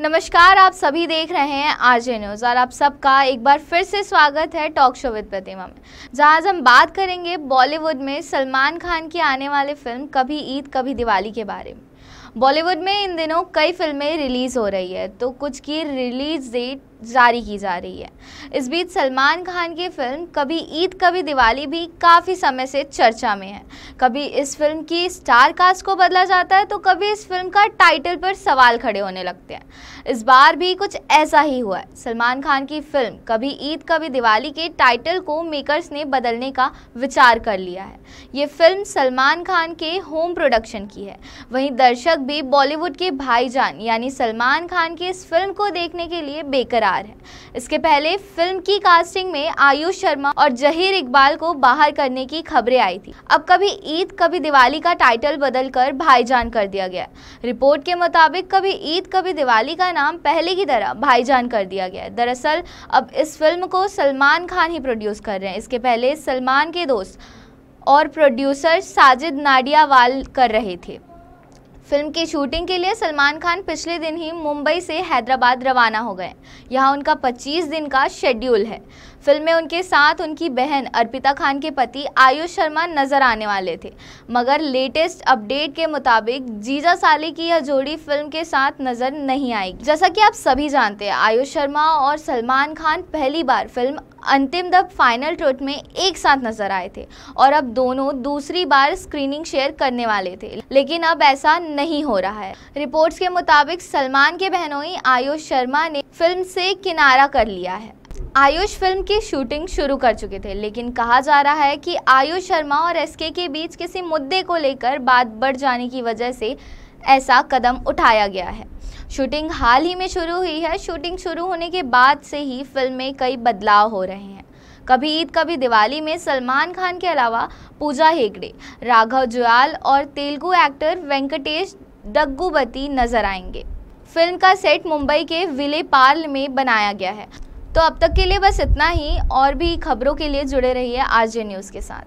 नमस्कार आप सभी देख रहे हैं जे न्यूज़ और आप सबका एक बार फिर से स्वागत है टॉक शो विद प्रतिमा में जहां आज हम बात करेंगे बॉलीवुड में सलमान खान की आने वाली फिल्म कभी ईद कभी दिवाली के बारे में बॉलीवुड में इन दिनों कई फिल्में रिलीज़ हो रही है तो कुछ की रिलीज डेट जारी की जा रही है इस बीच सलमान खान की फिल्म कभी ईद कभी दिवाली भी काफ़ी समय से चर्चा में है कभी इस फिल्म की स्टार कास्ट को बदला जाता है तो कभी इस फिल्म का टाइटल पर सवाल खड़े होने लगते हैं इस बार भी कुछ ऐसा ही हुआ है सलमान खान की फिल्म कभी ईद कभी दिवाली के टाइटल को मेकर्स ने बदलने का विचार कर लिया है ये फिल्म सलमान खान के होम प्रोडक्शन की है वहीं दर्शक भी बॉलीवुड के भाईजान यानी सलमान खान की इस फिल्म को देखने के लिए बेकरार है इसके पहले फिल्म की कास्टिंग में आयुष शर्मा और जहीर इकबाल को बाहर करने की खबरें आई थी अब कभी ईद कभी दिवाली का टाइटल बदल कर भाईजान कर दिया गया रिपोर्ट के मुताबिक कभी ईद कभी दिवाली का नाम पहले की तरह भाईजान कर दिया गया दरअसल अब इस फिल्म को सलमान खान ही प्रोड्यूस कर रहे हैं इसके पहले सलमान के दोस्त और प्रोड्यूसर साजिद नाडियावाल कर रहे थे फिल्म की शूटिंग के लिए सलमान खान पिछले दिन ही मुंबई से हैदराबाद रवाना हो गए यहाँ उनका 25 दिन का शेड्यूल है फिल्म में उनके साथ उनकी बहन अर्पिता खान के पति आयुष शर्मा नजर आने वाले थे मगर लेटेस्ट अपडेट के मुताबिक जीजा साले की यह जोड़ी फिल्म के साथ नजर नहीं आएगी जैसा कि आप सभी जानते हैं आयुष शर्मा और सलमान खान पहली बार फिल्म अंतिम दब फाइनल ट्रोट में एक साथ नजर आए थे और अब दोनों दूसरी बार स्क्रीनिंग शेयर करने वाले थे लेकिन अब ऐसा नहीं हो रहा है रिपोर्ट्स के मुताबिक सलमान के बहनोई आयुष शर्मा ने फिल्म से किनारा कर लिया है आयुष फिल्म की शूटिंग शुरू कर चुके थे लेकिन कहा जा रहा है कि आयुष शर्मा और एसके के बीच किसी मुद्दे को लेकर बात बढ़ जाने की वजह से ऐसा कदम उठाया गया है शूटिंग हाल ही में शुरू हुई है शूटिंग शुरू होने के बाद से ही फिल्म में कई बदलाव हो रहे हैं कभी ईद कभी दिवाली में सलमान खान के अलावा पूजा हेगड़े राघव जुआल और तेलुगु एक्टर वेंकटेश डग्गुबती नजर आएंगे फिल्म का सेट मुंबई के विले पार्ल में बनाया गया है तो अब तक के लिए बस इतना ही और भी खबरों के लिए जुड़े रहिए आरजे न्यूज़ के साथ